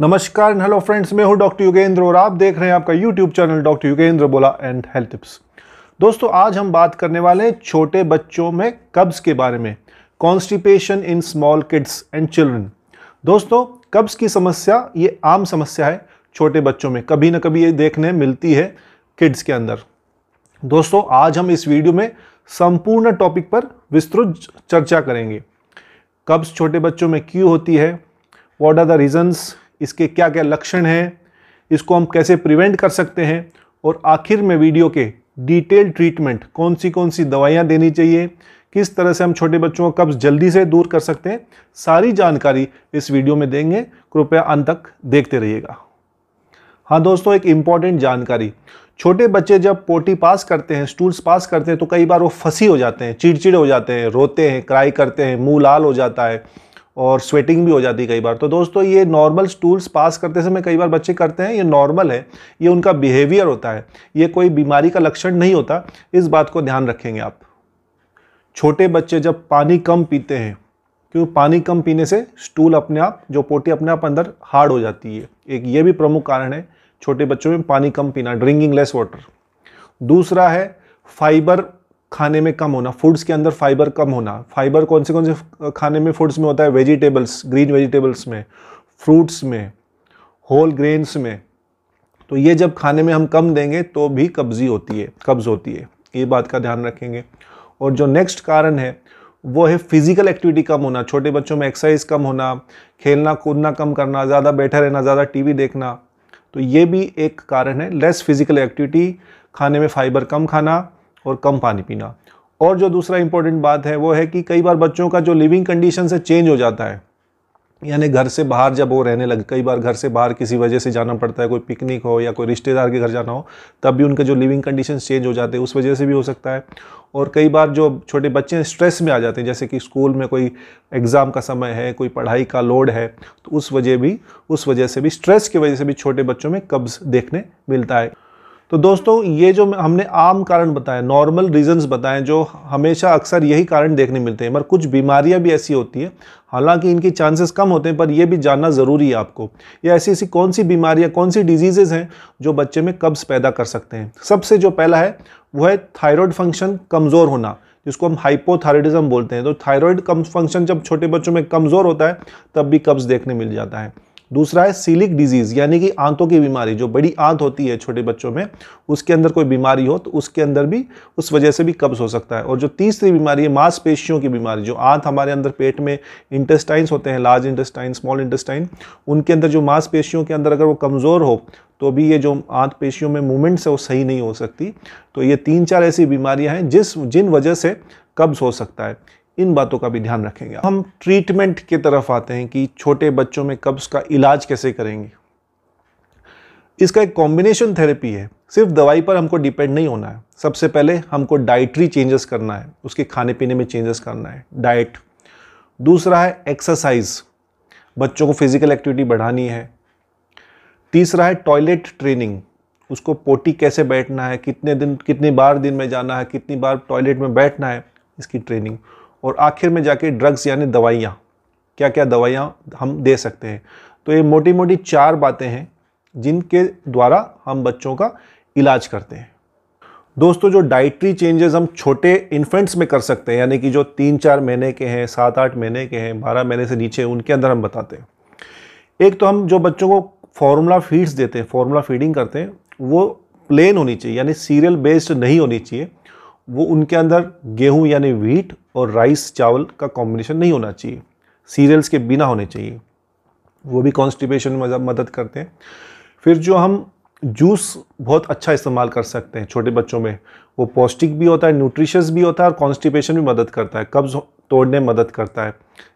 नमस्कार hello friends मैं हूं डॉक्टर योगेंद्र और आप देख रहे हैं आपका यूट्यूब चैनल डॉक्टर योगेंद्र बोला एंड हेल्थ टिप्स दोस्तों आज हम बात करने वाले हैं छोटे बच्चों में कब्ज़ के बारे में constipation in small kids and children दोस्तों कब्ज़ की समस्या ये आम समस्या है छोटे बच्चों में कभी ना कभी ये देखने मिलती है किड्स के अंदर दोस्तों आज हम इस वीडियो में संपूर्ण टॉपिक पर विस्तृत चर्चा करेंगे कब्ज़ छोटे बच्चों में क्यों होती है वॉट आर द रीजन्स इसके क्या क्या लक्षण हैं इसको हम कैसे प्रिवेंट कर सकते हैं और आखिर में वीडियो के डिटेल ट्रीटमेंट कौन सी कौन सी दवाइयाँ देनी चाहिए किस तरह से हम छोटे बच्चों का कब्ज जल्दी से दूर कर सकते हैं सारी जानकारी इस वीडियो में देंगे कृपया अंत तक देखते रहिएगा हाँ दोस्तों एक इम्पॉर्टेंट जानकारी छोटे बच्चे जब पोटी पास करते हैं स्टूल्स पास करते हैं तो कई बार वो फंसी हो जाते हैं चिड़चिड़ हो जाते हैं रोते हैं क्राई करते हैं मुंह लाल हो जाता है और स्वेटिंग भी हो जाती है कई बार तो दोस्तों ये नॉर्मल स्टूल्स पास करते समय कई बार बच्चे करते हैं ये नॉर्मल है ये उनका बिहेवियर होता है ये कोई बीमारी का लक्षण नहीं होता इस बात को ध्यान रखेंगे आप छोटे बच्चे जब पानी कम पीते हैं क्यों पानी कम पीने से स्टूल अपने आप जो पोटी अपने आप अंदर हार्ड हो जाती है एक ये भी प्रमुख कारण है छोटे बच्चों में पानी कम पीना ड्रिंकिंग लेस वाटर दूसरा है फाइबर खाने में कम होना फूड्स के अंदर फाइबर कम होना फाइबर कौन से कौन से खाने में फूड्स में होता है वेजिटेबल्स ग्रीन वेजिटेबल्स में फ्रूट्स में होल ग्रेन्स में तो ये जब खाने में हम कम देंगे तो भी कब्जी होती है कब्ज होती है ये बात का ध्यान रखेंगे और जो नेक्स्ट कारण है वो है फिजिकल एक्टिविटी कम होना छोटे बच्चों में एक्सरसाइज कम होना खेलना कूदना कम करना ज़्यादा बैठा रहना ज़्यादा टीवी देखना तो ये भी एक कारण है लेस फिजिकल एक्टिविटी खाने में फाइबर कम खाना और कम पानी पीना और जो दूसरा इंपॉर्टेंट बात है वो है कि कई बार बच्चों का जो लिविंग कंडीशन से चेंज हो जाता है यानी घर से बाहर जब वो रहने लगे कई बार घर से बाहर किसी वजह से जाना पड़ता है कोई पिकनिक हो या कोई रिश्तेदार के घर जाना हो तब भी उनका जो लिविंग कंडीशन चेंज हो जाते हैं उस वजह से भी हो सकता है और कई बार जो छोटे बच्चे हैं स्ट्रेस में आ जाते हैं जैसे कि स्कूल में कोई एग्ज़ाम का समय है कोई पढ़ाई का लोड है तो उस वजह भी उस वजह से भी स्ट्रेस की वजह से भी छोटे बच्चों में कब्ज़ देखने मिलता है तो दोस्तों ये जो हमने आम कारण बताए नॉर्मल रीजंस बताएं जो हमेशा अक्सर यही कारण देखने मिलते हैं मगर कुछ बीमारियां भी ऐसी होती हैं हालांकि इनके चांसेस कम होते हैं पर यह भी जानना ज़रूरी है आपको ये ऐसी ऐसी कौन सी बीमारियां कौन सी डिजीज़ेज़ हैं जो बच्चे में कब्ज़ पैदा कर सकते हैं सबसे जो पहला है वह है थायरॉयड फंक्शन कमज़ोर होना जिसको हम हाइपोथायरॉयडिज्म बोलते हैं तो थायरॉयड कम फंक्शन जब छोटे बच्चों में कमज़ोर होता है तब भी कब्ज़ देखने मिल जाता है दूसरा है सीलिक डिजीज़ यानी कि आंतों की बीमारी जो बड़ी आंत होती है छोटे बच्चों में उसके अंदर कोई बीमारी हो तो उसके अंदर भी उस वजह से भी कब्ज़ हो सकता है और जो तीसरी बीमारी है मांसपेशियों की बीमारी जो आंत हमारे अंदर पेट में इंटेस्टाइंस होते हैं लार्ज इंटेस्टाइन स्मॉल इंटेस्टाइन उनके अंदर जो मांसपेशियों के अंदर अगर वो कमज़ोर हो तो भी ये जो आंत पेशियों में मूवमेंट्स है वो सही नहीं हो सकती तो ये तीन चार ऐसी बीमारियाँ हैं जिस जिन वजह से कब्ज़ हो सकता है इन बातों का भी ध्यान रखेंगे हम ट्रीटमेंट की तरफ आते हैं कि छोटे बच्चों में कब्ज़ का इलाज कैसे करेंगे इसका एक कॉम्बिनेशन थेरेपी है सिर्फ दवाई पर हमको डिपेंड नहीं होना है सबसे पहले हमको डाइटरी चेंजेस करना है उसके खाने पीने में चेंजेस करना है डाइट दूसरा है एक्सरसाइज बच्चों को फिजिकल एक्टिविटी बढ़ानी है तीसरा है टॉयलेट ट्रेनिंग उसको पोटी कैसे बैठना है कितने दिन कितनी बार दिन में जाना है कितनी बार टॉयलेट में बैठना है इसकी ट्रेनिंग और आखिर में जाके ड्रग्स यानी दवाइयाँ क्या क्या दवाइयाँ हम दे सकते हैं तो ये मोटी मोटी चार बातें हैं जिनके द्वारा हम बच्चों का इलाज करते हैं दोस्तों जो डाइट्री चेंजेस हम छोटे इन्फेंट्स में कर सकते हैं यानी कि जो तीन चार महीने के हैं सात आठ महीने के हैं बारह महीने से नीचे उनके अंदर हम बताते हैं एक तो हम जो बच्चों को फार्मूला फीड्स देते हैं फार्मूला फीडिंग करते हैं वो प्लेन होनी चाहिए यानी सीरियल बेस्ड नहीं होनी चाहिए वो उनके अंदर गेहूँ यानी व्हीट और राइस चावल का कॉम्बिनेशन नहीं होना चाहिए सीरियल्स के बिना होने चाहिए वो भी कॉन्स्टिपेशन में मदद करते हैं फिर जो हम जूस बहुत अच्छा इस्तेमाल कर सकते हैं छोटे बच्चों में वो पौष्टिक भी होता है न्यूट्रिशस भी होता है और कॉन्स्टिपेशन भी मदद करता है कब्ज़ तोड़ने में मदद करता है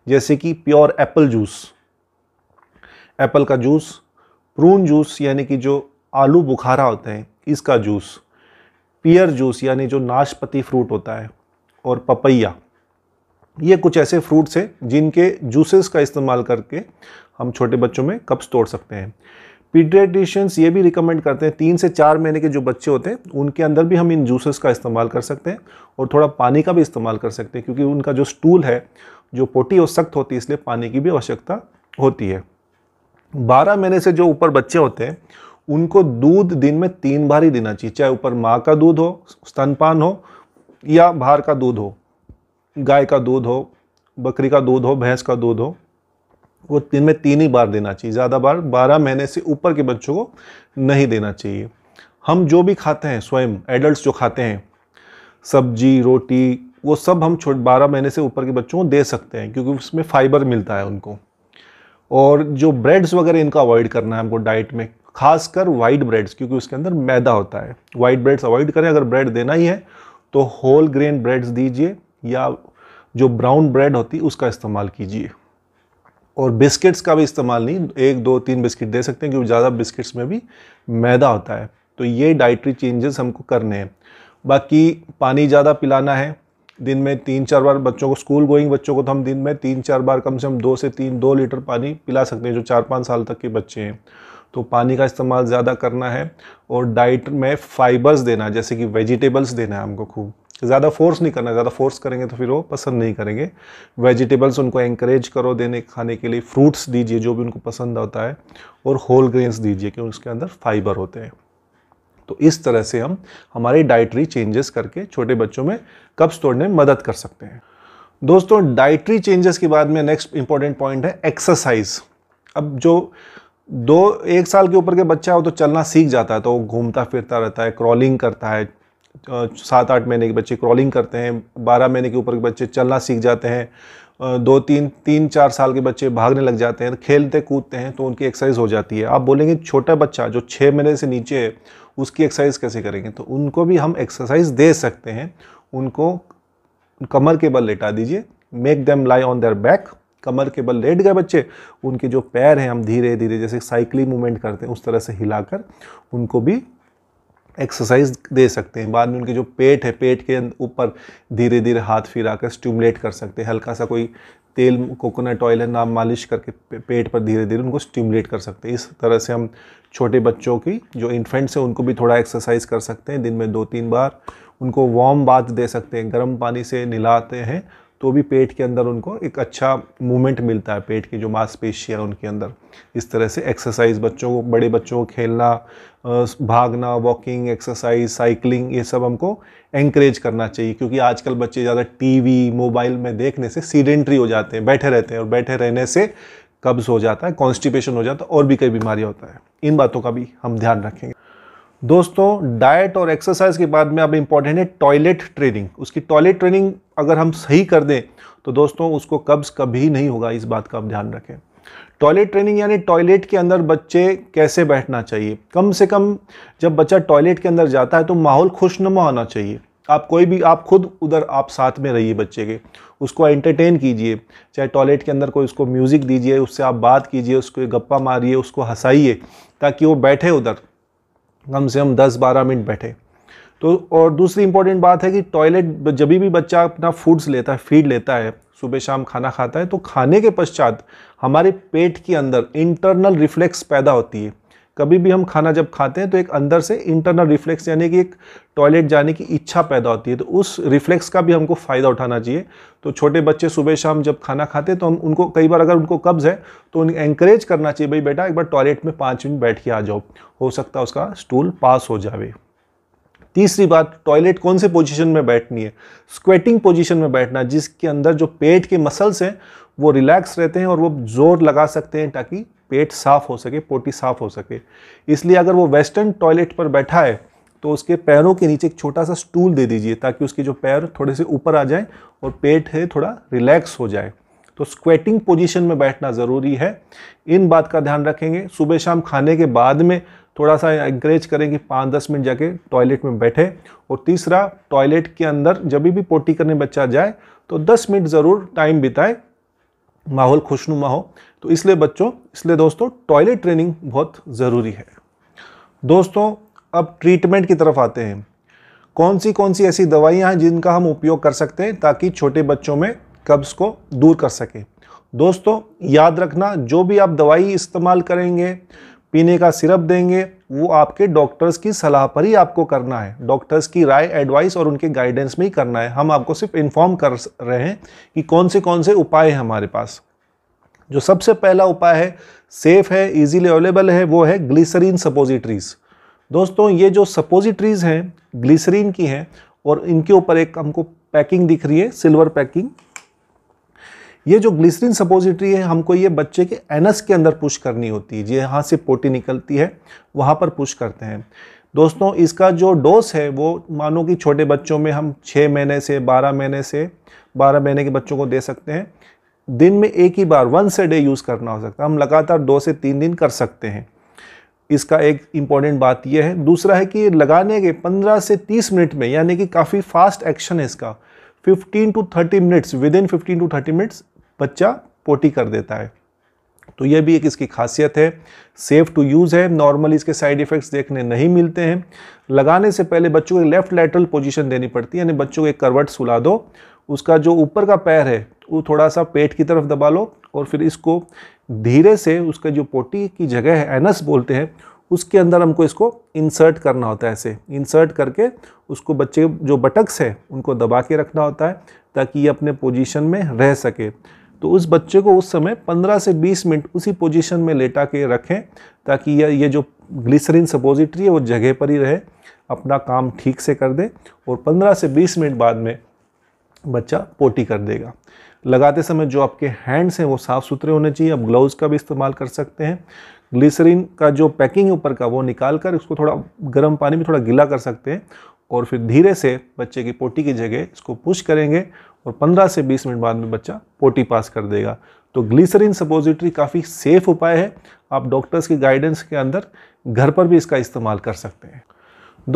जैसे कि प्योर एप्पल जूस एप्पल का जूस प्रून जूस यानी कि जो आलू बुखारा होते हैं इसका जूस पियर जूस यानी जो नाशपति फ्रूट होता है और पपैया ये कुछ ऐसे फ्रूट्स हैं जिनके जूसेस का इस्तेमाल करके हम छोटे बच्चों में कप्स तोड़ सकते हैं पीडियाट्रिशियंस ये भी रिकमेंड करते हैं तीन से चार महीने के जो बच्चे होते हैं उनके अंदर भी हम इन जूसेस का इस्तेमाल कर सकते हैं और थोड़ा पानी का भी इस्तेमाल कर सकते हैं क्योंकि उनका जो स्टूल है जो पोटी और सख्त होती है इसलिए पानी की भी आवश्यकता होती है बारह महीने से जो ऊपर बच्चे होते हैं उनको दूध दिन में तीन बार ही देना चाहिए चाहे ऊपर माँ का दूध हो स्तनपान हो या बाहर का दूध हो गाय का दूध हो बकरी का दूध हो भैंस का दूध हो वो दिन में तीन ही बार देना चाहिए ज़्यादा बार बारह महीने से ऊपर के बच्चों को नहीं देना चाहिए हम जो भी खाते हैं स्वयं एडल्ट जो खाते हैं सब्जी रोटी वो सब हम छोट बारह महीने से ऊपर के बच्चों को दे सकते हैं क्योंकि उसमें फाइबर मिलता है उनको और जो ब्रेड्स वगैरह इनका अवॉइड करना है हमको डाइट में खासकर वाइट ब्रेड्स क्योंकि उसके अंदर मैदा होता है वाइट ब्रेड्स अवॉइड करें अगर ब्रेड देना ही है तो होल ग्रेन ब्रेड्स दीजिए या जो ब्राउन ब्रेड होती है उसका इस्तेमाल कीजिए और बिस्किट्स का भी इस्तेमाल नहीं एक दो तीन बिस्किट दे सकते हैं क्योंकि ज़्यादा बिस्किट्स में भी मैदा होता है तो ये डाइट्री चेंजेस हमको करने हैं बाकी पानी ज़्यादा पिलाना है दिन में तीन चार बार बच्चों को स्कूल गोइंग बच्चों को तो हम दिन में तीन चार बार कम से कम दो से तीन दो लीटर पानी पिला सकते हैं जो चार पाँच साल तक के बच्चे हैं तो पानी का इस्तेमाल ज़्यादा करना है और डाइट में फाइबर्स देना जैसे कि वेजिटेबल्स देना है हमको खूब तो ज़्यादा फोर्स नहीं करना ज़्यादा फोर्स करेंगे तो फिर वो पसंद नहीं करेंगे वेजिटेबल्स उनको एंकरेज करो देने खाने के लिए फ्रूट्स दीजिए जो भी उनको पसंद होता है और होल ग्रेन्स दीजिए क्योंकि उसके अंदर फाइबर होते हैं तो इस तरह से हम हमारे डाइटरी चेंजेस करके छोटे बच्चों में कब्ज तोड़ने में मदद कर सकते हैं दोस्तों डाइटरी चेंजेस के बाद में नेक्स्ट इंपॉर्टेंट पॉइंट है एक्सरसाइज अब जो दो एक साल के ऊपर के बच्चा है वो तो चलना सीख जाता है तो वो घूमता फिरता रहता है क्रॉलिंग करता है सात आठ महीने के बच्चे क्रॉलिंग करते हैं बारह महीने के ऊपर के बच्चे चलना सीख जाते हैं दो तीन तीन चार साल के बच्चे भागने लग जाते हैं खेलते कूदते हैं तो उनकी एक्सरसाइज हो जाती है आप बोलेंगे छोटा बच्चा जो छः महीने से नीचे है उसकी एक्सरसाइज कैसे करेंगे तो उनको भी हम एक्सरसाइज दे सकते हैं उनको कमर के बल लेटा दीजिए make them lie on their back कमर के बल लेट गए बच्चे उनके जो पैर हैं हम धीरे धीरे जैसे साइकिली मूवमेंट करते हैं उस तरह से हिलाकर उनको भी एक्सरसाइज दे सकते हैं बाद में उनके जो पेट है पेट के ऊपर धीरे धीरे हाथ फिरा कर स्टिमुलेट कर सकते हैं हल्का सा कोई तेल कोकोनट ऑयल नाम ना मालिश करके पेट पर धीरे धीरे उनको स्टिमुलेट कर सकते हैं इस तरह से हम छोटे बच्चों की जो इन्फेंट्स हैं उनको भी थोड़ा एक्सरसाइज कर सकते हैं दिन में दो तीन बार उनको वार्म बाथ दे सकते हैं गर्म पानी से नहलाते हैं तो भी पेट के अंदर उनको एक अच्छा मूवमेंट मिलता है पेट की जो मांसपेशियाँ उनके अंदर इस तरह से एक्सरसाइज बच्चों को बड़े बच्चों को खेलना भागना वॉकिंग एक्सरसाइज साइकिलिंग ये सब हमको एंकरेज करना चाहिए क्योंकि आजकल बच्चे ज़्यादा टीवी मोबाइल में देखने से सीडेंट्री हो जाते हैं बैठे रहते हैं और बैठे रहने से कब्ज़ हो जाता है कॉन्स्टिपेशन हो जाता है और भी कई बीमारियाँ होता है इन बातों का भी हम ध्यान रखेंगे दोस्तों डाइट और एक्सरसाइज के बाद में अब इम्पॉर्टेंट है टॉयलेट ट्रेनिंग उसकी टॉयलेट ट्रेनिंग अगर हम सही कर दें तो दोस्तों उसको कब्ज कभी नहीं होगा इस बात का आप ध्यान रखें टॉयलेट ट्रेनिंग यानी टॉयलेट के अंदर बच्चे कैसे बैठना चाहिए कम से कम जब बच्चा टॉयलेट के अंदर जाता है तो माहौल खुशनुमा होना चाहिए आप कोई भी आप खुद उधर आप साथ में रहिए बच्चे के उसको एंटरटेन कीजिए चाहे टॉयलेट के अंदर कोई उसको म्यूज़िक दीजिए उससे आप बात कीजिए उसको गप्पा मारिए उसको हंसाइए ताकि वो बैठे उधर कम से कम दस बारह मिनट बैठे तो और दूसरी इंपॉर्टेंट बात है कि टॉयलेट जब भी बच्चा अपना फूड्स लेता है फीड लेता है सुबह शाम खाना खाता है तो खाने के पश्चात हमारे पेट के अंदर इंटरनल रिफ्लेक्स पैदा होती है कभी भी हम खाना जब खाते हैं तो एक अंदर से इंटरनल रिफ्लेक्स यानी कि एक टॉयलेट जाने की इच्छा पैदा होती है तो उस रिफ्लेक्स का भी हमको फ़ायदा उठाना चाहिए तो छोटे बच्चे सुबह शाम जब खाना खाते हैं तो हम उनको कई बार अगर उनको कब्ज़ है तो उन्हें एंकरेज करना चाहिए भाई बेटा एक बार टॉयलेट में पाँच मिनट बैठ के आ जाओ हो सकता है उसका स्टूल पास हो जाए तीसरी बात टॉयलेट कौन से पोजीशन में बैठनी है स्क्वेटिंग पोजीशन में बैठना जिसके अंदर जो पेट के मसल्स हैं वो रिलैक्स रहते हैं और वो जोर लगा सकते हैं ताकि पेट साफ हो सके पोटी साफ हो सके इसलिए अगर वो वेस्टर्न टॉयलेट पर बैठा है तो उसके पैरों के नीचे एक छोटा सा स्टूल दे दीजिए ताकि उसके जो पैर थोड़े से ऊपर आ जाएं और पेट है थोड़ा रिलैक्स हो जाए तो स्क्वेटिंग पोजीशन में बैठना ज़रूरी है इन बात का ध्यान रखेंगे सुबह शाम खाने के बाद में थोड़ा सा इंक्रेज करें कि पाँच दस मिनट जाके टॉयलेट में बैठे और तीसरा टॉयलेट के अंदर जब भी पोटी करने बच्चा जाए तो दस मिनट ज़रूर टाइम बिताए माहौल खुशनुमा हो तो इसलिए बच्चों इसलिए दोस्तों टॉयलेट ट्रेनिंग बहुत ज़रूरी है दोस्तों अब ट्रीटमेंट की तरफ आते हैं कौन सी कौन सी ऐसी दवाइयाँ हैं जिनका हम उपयोग कर सकते हैं ताकि छोटे बच्चों में कब्ज़ को दूर कर सकें दोस्तों याद रखना जो भी आप दवाई इस्तेमाल करेंगे पीने का सिरप देंगे वो आपके डॉक्टर्स की सलाह पर ही आपको करना है डॉक्टर्स की राय एडवाइस और उनके गाइडेंस में ही करना है हम आपको सिर्फ इन्फॉर्म कर रहे हैं कि कौन से कौन से उपाय हैं हमारे पास जो सबसे पहला उपाय है सेफ़ है इजीली अवेलेबल है वो है ग्लिसरीन सपोजिट्रीज़ दोस्तों ये जो सपोजिट्रीज़ हैं ग्लिसरीन की हैं और इनके ऊपर एक हमको पैकिंग दिख रही है सिल्वर पैकिंग ये जो ग्लिसरीन सपोजिटरी है हमको ये बच्चे के एनस के अंदर पुश करनी होती है जहाँ से पोटी निकलती है वहाँ पर पुश करते हैं दोस्तों इसका जो डोज है वो मानो कि छोटे बच्चों में हम छः महीने से बारह महीने से बारह महीने के बच्चों को दे सकते हैं दिन में एक ही बार वन से डे यूज़ करना हो सकता है हम लगातार दो से तीन दिन कर सकते हैं इसका एक इम्पॉर्टेंट बात यह है दूसरा है कि लगाने के 15 से 30 मिनट में यानी कि काफ़ी फास्ट एक्शन है इसका 15 to 30 minutes within 15 to 30 minutes बच्चा पोटी कर देता है तो यह भी एक इसकी खासियत है सेफ़ टू यूज़ है नॉर्मली इसके साइड इफ़ेक्ट्स देखने नहीं मिलते हैं लगाने से पहले बच्चों को लेफ़्ट लेटरल पोजीशन देनी पड़ती है यानी बच्चों को एक करवट सुला दो उसका जो ऊपर का पैर है वो थोड़ा सा पेट की तरफ दबा लो और फिर इसको धीरे से उसका जो पोटी की जगह है एनस बोलते हैं उसके अंदर हमको इसको इंसर्ट करना होता है ऐसे इंसर्ट करके उसको बच्चे जो बटक्स हैं उनको दबा के रखना होता है ताकि ये अपने पोजिशन में रह सके तो उस बच्चे को उस समय 15 से 20 मिनट उसी पोजीशन में लेटा के रखें ताकि यह ये जो ग्लिसरीन सपोजिटरी है वो जगह पर ही रहे अपना काम ठीक से कर दे और 15 से 20 मिनट बाद में बच्चा पोटी कर देगा लगाते समय जो आपके हैंड्स हैं वो साफ़ सुथरे होने चाहिए आप ग्लव्स का भी इस्तेमाल कर सकते हैं ग्लिसरीन का जो पैकिंग ऊपर का वो निकाल कर उसको थोड़ा गर्म पानी में थोड़ा गीला कर सकते हैं और फिर धीरे से बच्चे की पोटी की जगह इसको पुश करेंगे और 15 से 20 मिनट बाद में बच्चा पोटी पास कर देगा तो ग्लिसरीन सपोजिटरी काफ़ी सेफ उपाय है आप डॉक्टर्स की गाइडेंस के अंदर घर पर भी इसका इस्तेमाल कर सकते हैं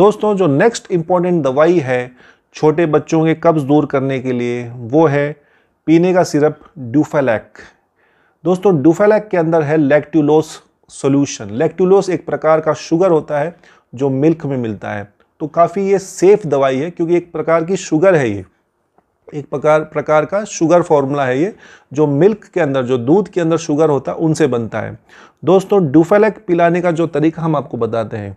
दोस्तों जो नेक्स्ट इम्पॉर्टेंट दवाई है छोटे बच्चों के कब्ज़ दूर करने के लिए वो है पीने का सिरप ड्यूफेलैक दोस्तों ड्यूफेलैक के अंदर है लेक्टुलोस सोल्यूशन लेक्टुलोस एक प्रकार का शुगर होता है जो मिल्क में मिलता है तो काफ़ी ये सेफ़ दवाई है क्योंकि एक प्रकार की शुगर है ये एक प्रकार प्रकार का शुगर फार्मूला है ये जो मिल्क के अंदर जो दूध के अंदर शुगर होता है उनसे बनता है दोस्तों डुफेलेक पिलाने का जो तरीका हम आपको बताते हैं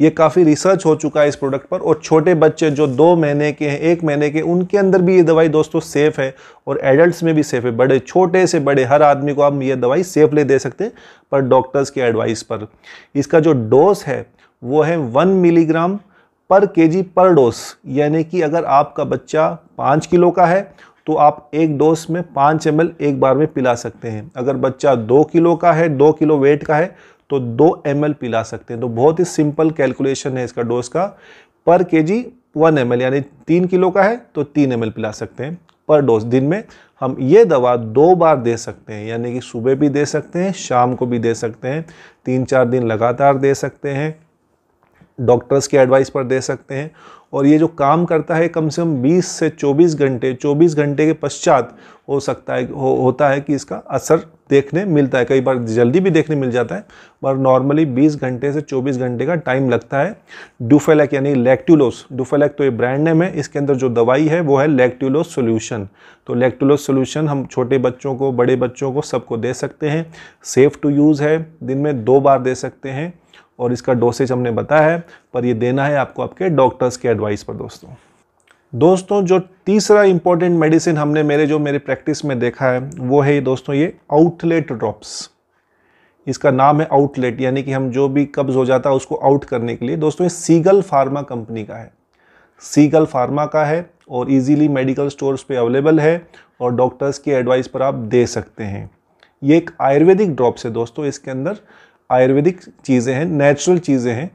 ये काफ़ी रिसर्च हो चुका है इस प्रोडक्ट पर और छोटे बच्चे जो दो महीने के हैं एक महीने के उनके अंदर भी ये दवाई दोस्तों सेफ़ है और एडल्ट्स में भी सेफ़ है बड़े छोटे से बड़े हर आदमी को आप ये दवाई सेफली दे सकते हैं पर डॉक्टर्स के एडवाइस पर इसका जो डोज है वो है one milligram per KG per dose यानी कि अगर आपका बच्चा पाँच किलो का है तो आप एक डोज में पाँच एम एक बार में पिला सकते हैं अगर बच्चा दो किलो का है दो किलो वेट का है तो दो एम पिला सकते हैं तो बहुत ही सिंपल कैलकुलेशन है इसका डोज का पर के जी वन एम यानी तीन किलो का है तो तीन एम पिला सकते हैं पर डोज दिन में हम ये दवा दो बार दे सकते हैं यानी कि सुबह भी दे सकते हैं शाम को भी दे सकते हैं तीन चार दिन लगातार दे सकते हैं डॉक्टर्स की एडवाइस पर दे सकते हैं और ये जो काम करता है कम से कम 20 से 24 घंटे 24 घंटे के पश्चात हो सकता है हो, होता है कि इसका असर देखने मिलता है कई बार जल्दी भी देखने मिल जाता है पर नॉर्मली 20 घंटे से 24 घंटे का टाइम लगता है डुफेलैक यानी लेक्टुलोस डुफेलैक तो ये ब्रांड नेम है इसके अंदर जो दवाई है वो है लेक्टुलोस सोल्यूशन तो लेक्टुलोस सोल्यूशन हम छोटे बच्चों को बड़े बच्चों को सबको दे सकते हैं सेफ़ टू यूज़ है दिन में दो बार दे सकते हैं और इसका डोसेज हमने बताया है पर ये देना है आपको आपके डॉक्टर्स के एडवाइस पर दोस्तों दोस्तों जो तीसरा इंपॉर्टेंट मेडिसिन हमने मेरे जो मेरे प्रैक्टिस में देखा है वो है दोस्तों ये आउटलेट ड्रॉप्स इसका नाम है आउटलेट यानी कि हम जो भी कब्ज़ हो जाता है उसको आउट करने के लिए दोस्तों ये सीगल फार्मा कंपनी का है सीगल फार्मा का है और इजीली मेडिकल स्टोर्स पे अवेलेबल है और डॉक्टर्स की एडवाइस पर आप दे सकते हैं ये एक आयुर्वेदिक ड्रॉप्स है दोस्तों इसके अंदर आयुर्वेदिक चीज़ें हैं नेचुरल चीज़ें हैं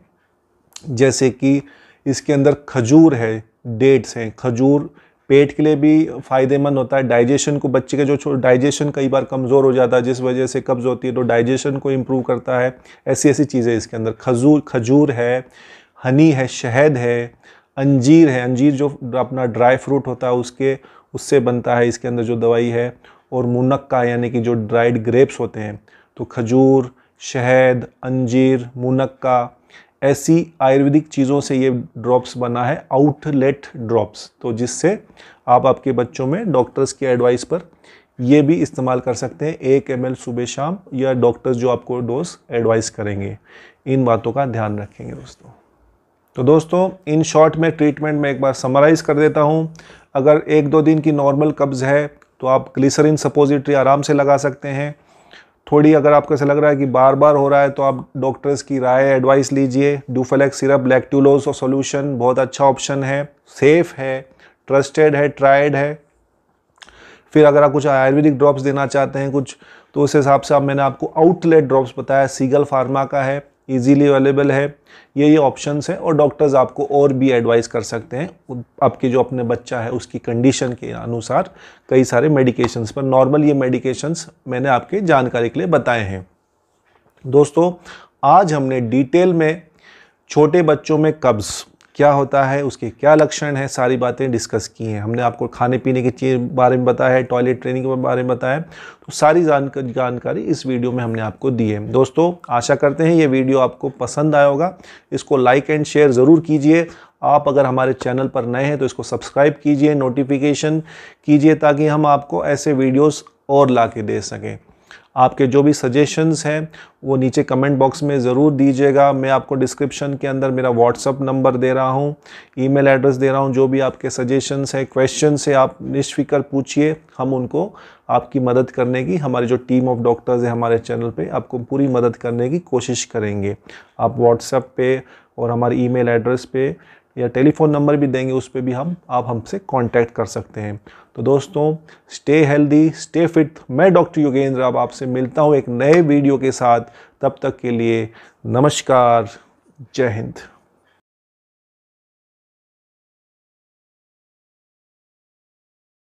जैसे कि इसके अंदर खजूर है डेट्स हैं खजूर पेट के लिए भी फ़ायदेमंद होता है डाइजेशन को बच्चे के जो डाइजेशन कई बार कमज़ोर हो जाता है जिस वजह से कब्ज़ होती है तो डाइजेशन को इम्प्रूव करता है ऐसी ऐसी चीज़ें इसके अंदर खजूर खजूर है हनी है शहद है अंजीर है अंजीर जो अपना ड्राई फ्रूट होता है उसके उससे बनता है इसके अंदर जो दवाई है और मुनक्का यानी कि जो ड्राइड ग्रेप्स होते हैं तो खजूर शहद अंजीर मुनक्का ऐसी आयुर्वेदिक चीज़ों से ये ड्रॉप्स बना है आउटलेट ड्रॉप्स तो जिससे आप आपके बच्चों में डॉक्टर्स के एडवाइस पर ये भी इस्तेमाल कर सकते हैं एक एम सुबह शाम या डॉक्टर्स जो आपको डोज एडवाइस करेंगे इन बातों का ध्यान रखेंगे दोस्तों तो दोस्तों इन शॉर्ट में ट्रीटमेंट में एक बार समराइज़ कर देता हूँ अगर एक दो दिन की नॉर्मल कब्ज़ है तो आप ग्लिसरिन सपोजिटरी आराम से लगा सकते हैं थोड़ी अगर आपको ऐसा लग रहा है कि बार बार हो रहा है तो आप डॉक्टर्स की राय एडवाइस लीजिए डूफेलेक्स सिरप लैक्टूलोज और सोल्यूशन बहुत अच्छा ऑप्शन है सेफ है ट्रस्टेड है ट्राइड है फिर अगर आप कुछ आयुर्वेदिक ड्रॉप्स देना चाहते हैं कुछ तो उस हिसाब से आप मैंने आपको आउटलेट ड्रॉप्स बताया सीगल फार्मा का है इजीली अवेलेबल है ये ये ऑप्शंस हैं और डॉक्टर्स आपको और भी एडवाइस कर सकते हैं आपके जो अपने बच्चा है उसकी कंडीशन के अनुसार कई सारे मेडिकेशंस पर नॉर्मल ये मेडिकेशंस मैंने आपके जानकारी के लिए बताए हैं दोस्तों आज हमने डिटेल में छोटे बच्चों में कब्ज़ क्या होता है उसके क्या लक्षण हैं सारी बातें डिस्कस की हैं हमने आपको खाने पीने की चीज़ बारे में बताया है टॉयलेट ट्रेनिंग के बारे में बताया तो सारी जानकारी इस वीडियो में हमने आपको दी है दोस्तों आशा करते हैं ये वीडियो आपको पसंद आया होगा इसको लाइक एंड शेयर ज़रूर कीजिए आप अगर हमारे चैनल पर नए हैं तो इसको सब्सक्राइब कीजिए नोटिफिकेशन कीजिए ताकि हम आपको ऐसे वीडियोज़ और ला के दे सकें आपके जो भी सजेशंस हैं वो नीचे कमेंट बॉक्स में ज़रूर दीजिएगा मैं आपको डिस्क्रिप्शन के अंदर मेरा व्हाट्सअप नंबर दे रहा हूँ ईमेल एड्रेस दे रहा हूँ जो भी आपके सजेशंस हैं क्वेश्चन है आप निश्फिक्र पूछिए हम उनको आपकी मदद करने की हमारी जो टीम ऑफ डॉक्टर्स है हमारे चैनल पर आपको पूरी मदद करने की कोशिश करेंगे आप व्हाट्सएप पर और हमारे ई एड्रेस पे या टेलीफोन नंबर भी देंगे उस पर भी हम आप हमसे कांटेक्ट कर सकते हैं तो दोस्तों स्टे हेल्दी स्टे फिट मैं डॉक्टर योगेंद्र अब आपसे मिलता हूँ एक नए वीडियो के साथ तब तक के लिए नमस्कार जय हिंद